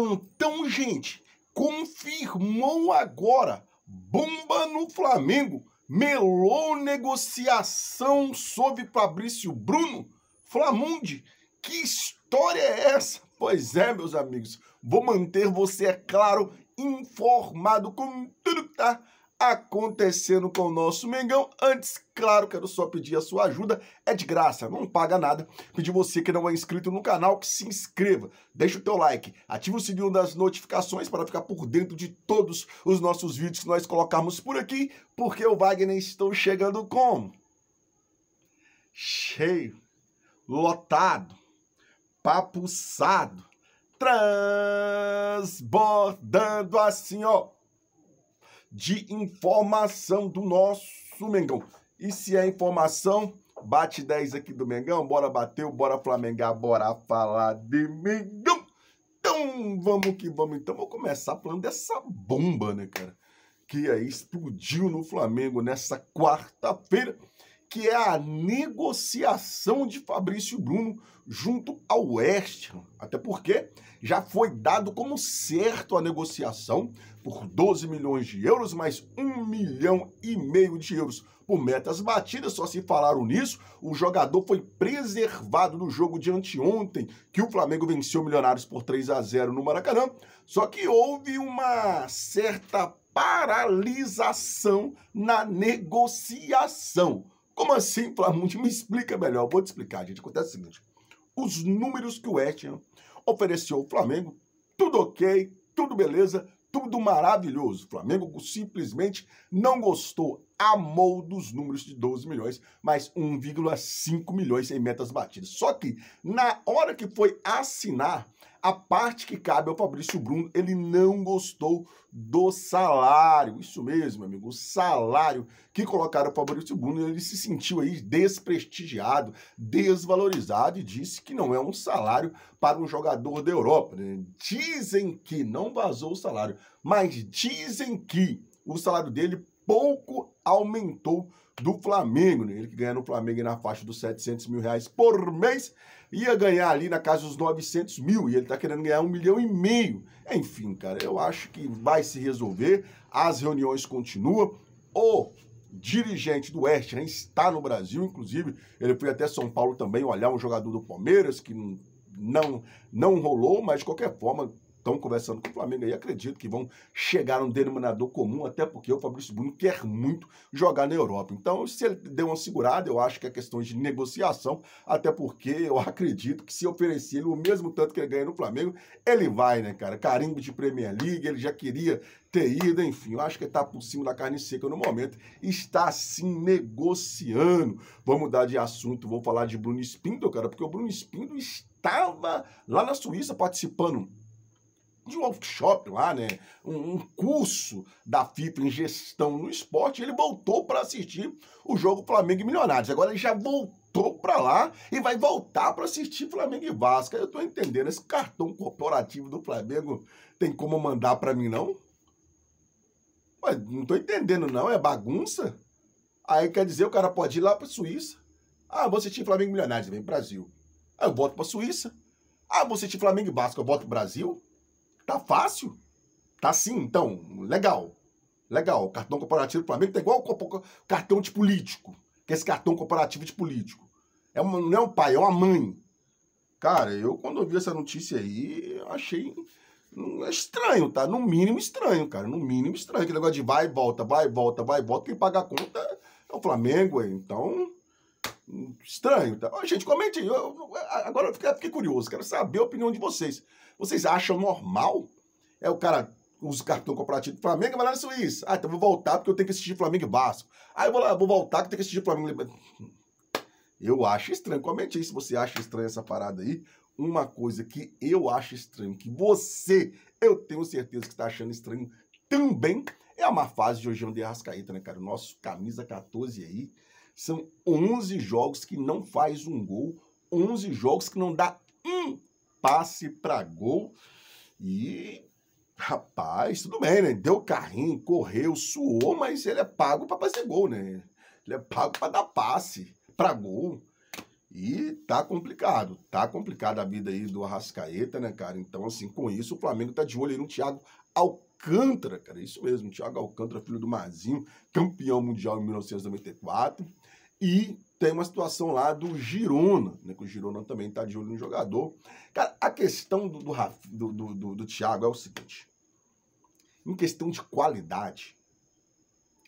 plantão, então, gente, confirmou agora. Bomba no Flamengo. Melou negociação sobre Fabrício Bruno. Flamundi, que história é essa? Pois é, meus amigos. Vou manter você, é claro, informado com tudo que tá acontecendo com o nosso Mengão. Antes, claro, quero só pedir a sua ajuda, é de graça, não paga nada. Pedir você que não é inscrito no canal que se inscreva, deixa o teu like, ativa o sininho das notificações para ficar por dentro de todos os nossos vídeos que nós colocarmos por aqui, porque o Wagner estão chegando com cheio, lotado, papuçado, transbordando assim, ó de informação do nosso Mengão. E se é informação, bate 10 aqui do Mengão, bora bater, bora flamengar, bora falar de Mengão. Então, vamos que vamos. Então, vou começar falando dessa bomba, né, cara? Que aí explodiu no Flamengo nessa quarta-feira que é a negociação de Fabrício Bruno junto ao West Ham. Até porque já foi dado como certo a negociação por 12 milhões de euros, mais 1 milhão e meio de euros por metas batidas, só se falaram nisso. O jogador foi preservado no jogo de anteontem, que o Flamengo venceu Milionários por 3 a 0 no Maracanã. Só que houve uma certa paralisação na negociação. Como assim, Flamengo? Me explica melhor. vou te explicar, gente. Acontece o seguinte: os números que o Weston ofereceu ao Flamengo, tudo ok, tudo beleza, tudo maravilhoso. O Flamengo simplesmente não gostou, amou dos números de 12 milhões, mais 1,5 milhões em metas batidas. Só que na hora que foi assinar, a parte que cabe ao Fabrício Bruno, ele não gostou do salário. Isso mesmo, amigo, o salário que colocaram o Fabrício Bruno, ele se sentiu aí desprestigiado, desvalorizado e disse que não é um salário para um jogador da Europa. Né? Dizem que não vazou o salário, mas dizem que o salário dele pouco aumentou do Flamengo. Né? Ele que ganha no Flamengo na faixa dos 700 mil reais por mês, ia ganhar ali na casa dos 900 mil e ele tá querendo ganhar um milhão e meio. Enfim, cara, eu acho que vai se resolver. As reuniões continuam. O dirigente do Oeste né, está no Brasil, inclusive ele foi até São Paulo também olhar um jogador do Palmeiras que não não, não rolou, mas de qualquer forma estão conversando com o Flamengo aí, acredito que vão chegar num denominador comum, até porque o Fabrício Bruno quer muito jogar na Europa. Então, se ele deu uma segurada, eu acho que é questão de negociação, até porque eu acredito que se oferecer ele o mesmo tanto que ele ganha no Flamengo, ele vai, né, cara? Carimbo de Premier League, ele já queria ter ido, enfim, eu acho que ele tá por cima da carne seca no momento, está sim negociando. Vamos mudar de assunto, vou falar de Bruno Espindo, cara, porque o Bruno Espindo estava lá na Suíça participando de um workshop lá, né? Um, um curso da FIFA em gestão no esporte. Ele voltou para assistir o jogo Flamengo e Milionários. Agora ele já voltou para lá e vai voltar para assistir Flamengo e Vasco. Eu tô entendendo. Esse cartão corporativo do Flamengo tem como mandar para mim, não? Mas não tô entendendo, não. É bagunça? Aí quer dizer o cara pode ir lá para Suíça. Ah, vou assistir Flamengo Milionários, vem Brasil. Aí eu volto para Suíça. Ah, vou assistir Flamengo e Vasco, eu volto pro Brasil. Tá fácil. Tá sim, então, legal. Legal, o cartão corporativo do Flamengo tá igual o cartão de político. Que é esse cartão corporativo de político. É uma, não é um pai, é uma mãe. Cara, eu quando eu vi essa notícia aí, achei hum, é estranho, tá? No mínimo estranho, cara. No mínimo estranho. Aquele negócio de vai e volta, vai e volta, vai e volta. Quem paga a conta é o Flamengo, Então, estranho. Tá? Oh, gente, comente. Eu, agora eu fiquei, fiquei, curioso, quero saber a opinião de vocês. Vocês acham normal? É o cara usa cartão corporativo do Flamengo, vai lá na Suíça. Ah, então vou voltar porque eu tenho que assistir Flamengo e Vasco. Ah, eu vou, lá, vou voltar porque eu tenho que assistir Flamengo Eu acho estranho. Comente aí se você acha estranha essa parada aí. Uma coisa que eu acho estranho, que você, eu tenho certeza que está achando estranho também, é a má fase de Jorginho de Arrascaeta, né, cara? O nosso camisa 14 aí são 11 jogos que não faz um gol, 11 jogos que não dá um passe para gol. E rapaz, tudo bem, né? Deu carrinho, correu, suou, mas ele é pago para fazer gol, né? Ele é pago para dar passe para gol. E tá complicado, tá complicada a vida aí do Arrascaeta, né, cara? Então, assim, com isso, o Flamengo tá de olho aí no Thiago Alcântara, cara. Isso mesmo, Thiago Alcântara, filho do Marzinho, campeão mundial em 1994. E tem uma situação lá do Girona, né? Que o Girona também está de olho no jogador. Cara, a questão do, do, do, do, do Thiago é o seguinte. Em questão de qualidade,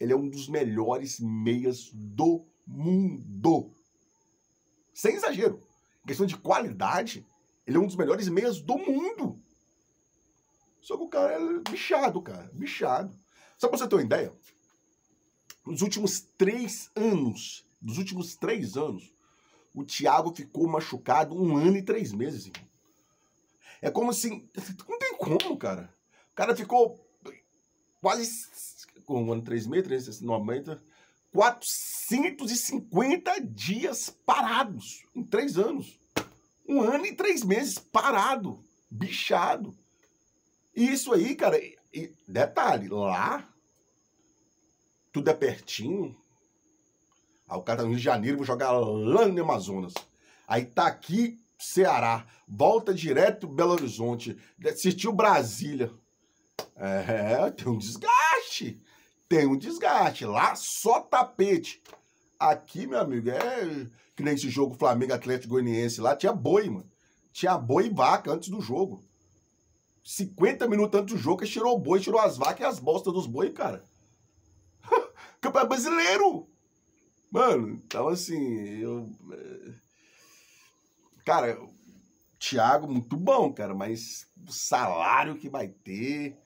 ele é um dos melhores meias do mundo. Sem exagero. Em questão de qualidade, ele é um dos melhores meias do mundo. Só que o cara é bichado, cara. Bichado. Só pra você ter uma ideia, nos últimos três anos, dos últimos três anos, o Thiago ficou machucado um ano e três meses. Irmão. É como se. Assim, não tem como, cara. O cara ficou quase. Um ano, três meses, 390. 450 dias parados em três anos. Um ano e três meses parado, bichado. E isso aí, cara, e, detalhe, lá tudo é pertinho, Aí o cara tá no Rio de Janeiro, vou jogar lá no Amazonas. Aí tá aqui, Ceará. Volta direto Belo Horizonte. Assistiu Brasília. É, tem um desgaste. Tem um desgaste. Lá só tapete. Aqui, meu amigo, é que nem esse jogo Flamengo Atlético Goianiense lá, tinha boi, mano. Tinha boi e vaca antes do jogo. 50 minutos antes do jogo, que tirou o boi, tirou as vacas e as bostas dos boi, cara. Campeonato brasileiro! Mano, então assim, eu. Eh, cara, Thiago, muito bom, cara, mas o salário que vai ter.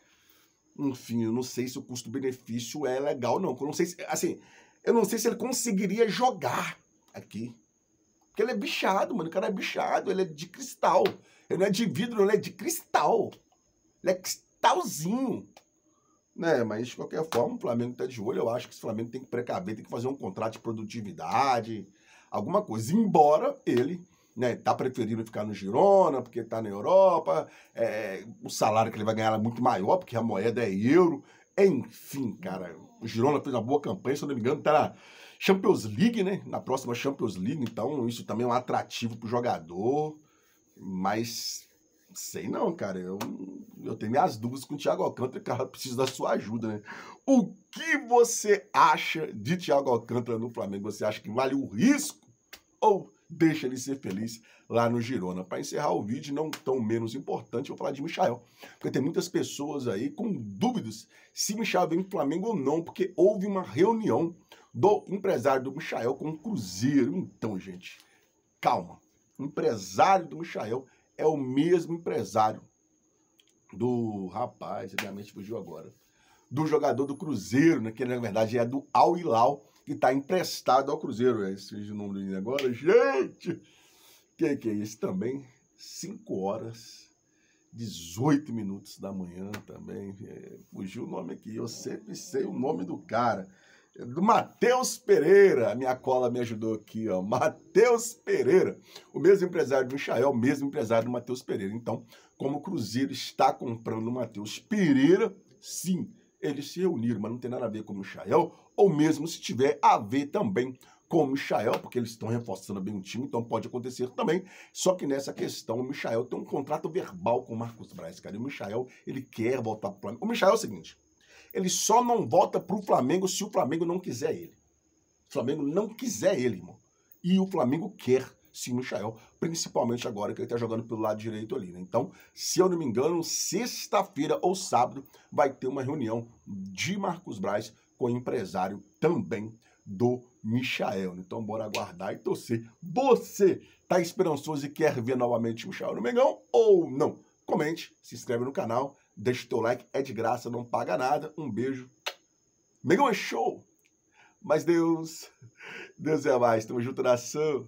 Enfim, eu não sei se o custo-benefício é legal, não. Eu não sei se, assim, eu não sei se ele conseguiria jogar aqui. Porque ele é bichado, mano. O cara é bichado, ele é de cristal. Ele não é de vidro, ele é de cristal. Ele é cristalzinho né? Mas de qualquer forma, o Flamengo está de olho. Eu acho que o Flamengo tem que precaver, tem que fazer um contrato de produtividade, alguma coisa. Embora ele né, tá preferindo ficar no Girona, porque tá na Europa, é, o salário que ele vai ganhar é muito maior, porque a moeda é euro. Enfim, cara, o Girona fez uma boa campanha, se eu não me engano, tá na Champions League, né? Na próxima Champions League, então isso também é um atrativo pro jogador, mas Sei não, cara. Eu, eu tenho minhas dúvidas com o Thiago Alcântara, cara, preciso da sua ajuda, né? O que você acha de Thiago Alcântara no Flamengo? Você acha que vale o risco ou deixa ele ser feliz lá no Girona? Para encerrar o vídeo, não tão menos importante, eu vou falar de Michael, porque tem muitas pessoas aí com dúvidas se Michael vem pro Flamengo ou não, porque houve uma reunião do empresário do Michael com o Cruzeiro. Então, gente, calma. empresário do Michael é o mesmo empresário do rapaz, obviamente fugiu agora, do jogador do Cruzeiro, né, que na verdade é do Al Hilal, que está emprestado ao Cruzeiro. É esse o nome dele agora. Gente! Que que é isso também? 5 horas, 18 minutos da manhã também. É, fugiu o nome aqui. Eu sempre sei o nome do cara do Matheus Pereira. A minha cola me ajudou aqui, ó. Matheus Pereira. O mesmo empresário do Michael, o mesmo empresário do Matheus Pereira. Então, como o Cruzeiro está comprando o Matheus Pereira, sim, eles se reuniram, mas não tem nada a ver com o Michael, ou mesmo se tiver a ver também com o Michael, porque eles estão reforçando bem o time, então pode acontecer também. Só que nessa questão, o Michael tem um contrato verbal com o Marcos Braz, cara. E o Michael, ele quer voltar para o Flamengo. O Michael é o seguinte, ele só não volta para o Flamengo se o Flamengo não quiser ele. O Flamengo não quiser ele, irmão. E o Flamengo quer sim Michael, principalmente agora que ele está jogando pelo lado direito ali. Né? Então, se eu não me engano, sexta-feira ou sábado vai ter uma reunião de Marcos Braz com o empresário também do Michael. Né? Então, bora aguardar e torcer. Você está esperançoso e quer ver novamente o Michael no Mengão ou não? Comente, se inscreve no canal Deixa o teu like, é de graça, não paga nada. Um beijo. Mega é show! Mas Deus, Deus é mais. Tamo junto, nação.